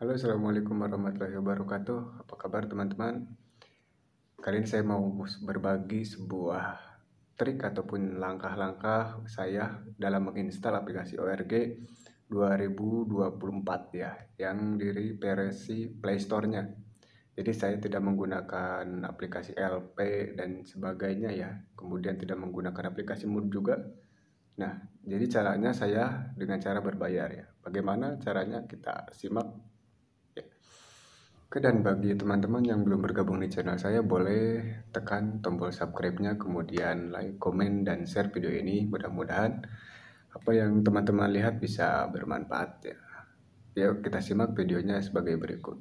Halo, Assalamualaikum warahmatullahi wabarakatuh. Apa kabar teman-teman? Kali ini saya mau berbagi sebuah trik ataupun langkah-langkah saya dalam menginstal aplikasi ORG 2024 ya, yang diri versi Play Store-nya. Jadi saya tidak menggunakan aplikasi LP dan sebagainya ya. Kemudian tidak menggunakan aplikasi Mood juga. Nah, jadi caranya saya dengan cara berbayar ya. Bagaimana caranya kita simak Oke dan bagi teman-teman yang belum bergabung di channel saya boleh tekan tombol subscribe-nya kemudian like, komen, dan share video ini mudah-mudahan apa yang teman-teman lihat bisa bermanfaat ya. Yuk kita simak videonya sebagai berikut.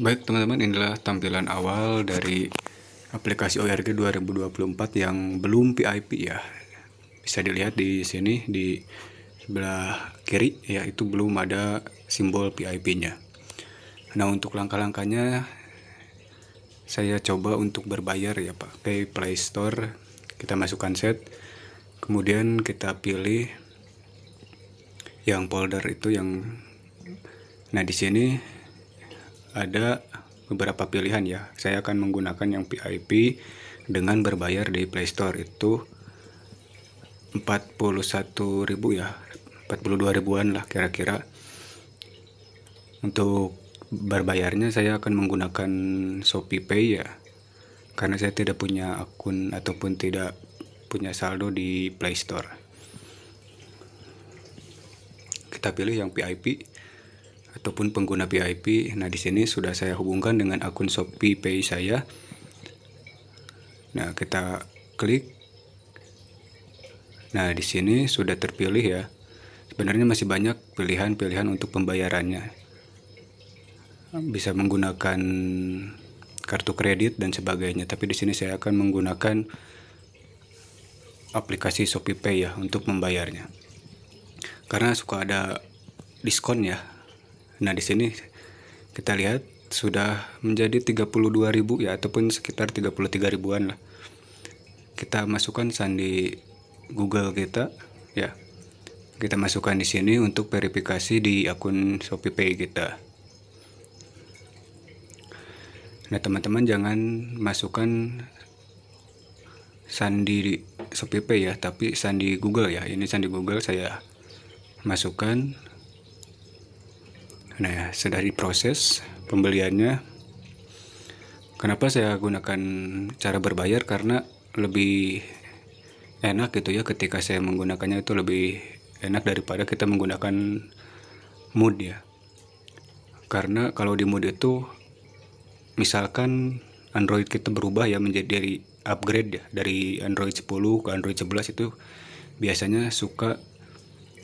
Baik teman-teman inilah tampilan awal dari aplikasi ORG 2024 yang belum PIP ya. Bisa dilihat di sini di sebelah kiri yaitu belum ada simbol PIP-nya. Nah untuk langkah-langkahnya saya coba untuk berbayar ya pakai Play Store. Kita masukkan set, kemudian kita pilih yang folder itu yang nah di sini ada beberapa pilihan ya. Saya akan menggunakan yang pip dengan berbayar di Play Store itu 41.000 ya, 42 ribuan lah kira-kira. Untuk berbayarnya saya akan menggunakan Shopee Pay ya karena saya tidak punya akun ataupun tidak punya saldo di Play Store kita pilih yang VIP ataupun pengguna VIP. nah di sini sudah saya hubungkan dengan akun Shopee Pay saya nah kita klik nah di sini sudah terpilih ya sebenarnya masih banyak pilihan-pilihan untuk pembayarannya bisa menggunakan kartu kredit dan sebagainya. Tapi di sini saya akan menggunakan aplikasi Shopee Pay ya untuk membayarnya. Karena suka ada diskon ya. Nah, di sini kita lihat sudah menjadi 32.000 ya ataupun sekitar 33 ribuan lah. Kita masukkan sandi Google kita ya. Kita masukkan di sini untuk verifikasi di akun Shopee Pay kita. Nah teman-teman jangan masukkan sandi SPP ya, tapi sandi Google ya. Ini sandi Google saya masukkan. Nah ya, sudah diproses pembeliannya. Kenapa saya gunakan cara berbayar? Karena lebih enak gitu ya ketika saya menggunakannya itu lebih enak daripada kita menggunakan mood ya. Karena kalau di mood itu misalkan Android kita berubah ya menjadi dari upgrade ya dari Android 10 ke Android 11 itu biasanya suka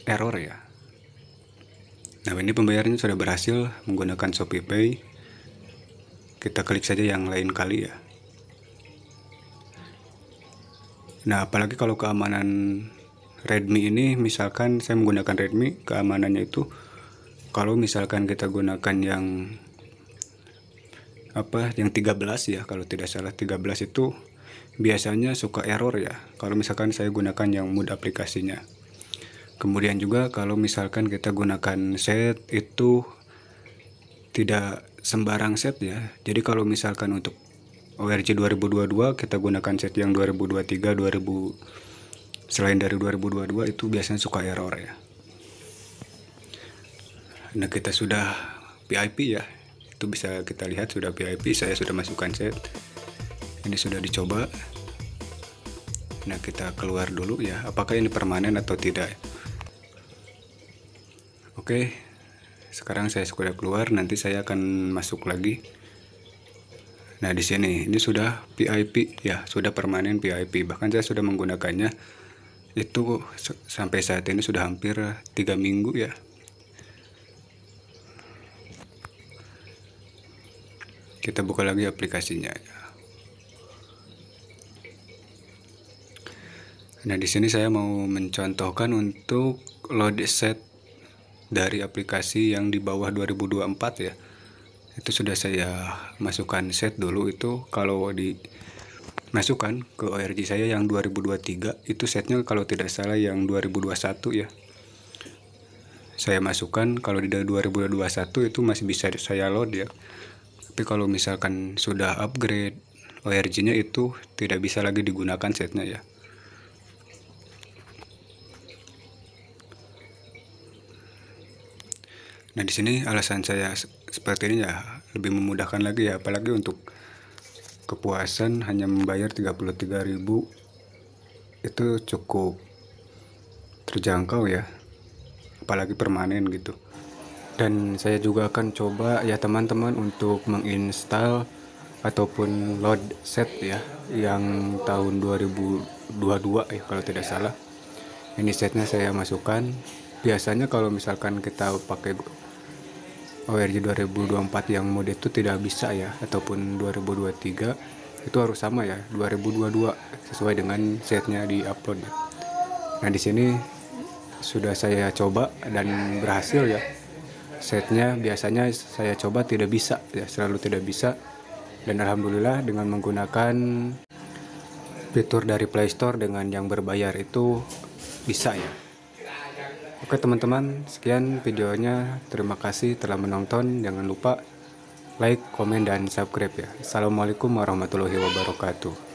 error ya. Nah, ini pembayarannya sudah berhasil menggunakan Shopee Pay. Kita klik saja yang lain kali ya. Nah, apalagi kalau keamanan Redmi ini misalkan saya menggunakan Redmi, keamanannya itu kalau misalkan kita gunakan yang apa yang 13 ya kalau tidak salah 13 itu biasanya suka error ya kalau misalkan saya gunakan yang mood aplikasinya kemudian juga kalau misalkan kita gunakan set itu tidak sembarang set ya jadi kalau misalkan untuk ORG 2022 kita gunakan set yang 2023 2000 selain dari 2022 itu biasanya suka error ya nah kita sudah PIP ya itu bisa kita lihat sudah VIP saya sudah masukkan set ini sudah dicoba nah kita keluar dulu ya apakah ini permanen atau tidak oke sekarang saya sudah keluar nanti saya akan masuk lagi nah di sini ini sudah VIP ya sudah permanen VIP bahkan saya sudah menggunakannya itu sampai saat ini sudah hampir tiga minggu ya kita buka lagi aplikasinya nah di sini saya mau mencontohkan untuk load set dari aplikasi yang di bawah 2024 ya itu sudah saya masukkan set dulu itu kalau di masukkan ke ORG saya yang 2023 itu setnya kalau tidak salah yang 2021 ya saya masukkan kalau di 2021 itu masih bisa saya load ya tapi kalau misalkan sudah upgrade ORG-nya itu tidak bisa lagi digunakan setnya ya Nah di sini alasan saya seperti ini ya lebih memudahkan lagi ya apalagi untuk kepuasan hanya membayar 33.000 itu cukup terjangkau ya apalagi permanen gitu dan saya juga akan coba ya teman-teman untuk menginstal ataupun load set ya yang tahun 2022 ya eh, kalau tidak iya. salah ini setnya saya masukkan biasanya kalau misalkan kita pakai ORG 2024 yang mode itu tidak bisa ya ataupun 2023 itu harus sama ya 2022 sesuai dengan setnya di upload nah di sini sudah saya coba dan berhasil ya setnya biasanya saya coba tidak bisa ya selalu tidak bisa dan alhamdulillah dengan menggunakan fitur dari Play Store dengan yang berbayar itu bisa ya Oke teman-teman sekian videonya terima kasih telah menonton jangan lupa like komen dan subscribe ya Assalamualaikum warahmatullahi wabarakatuh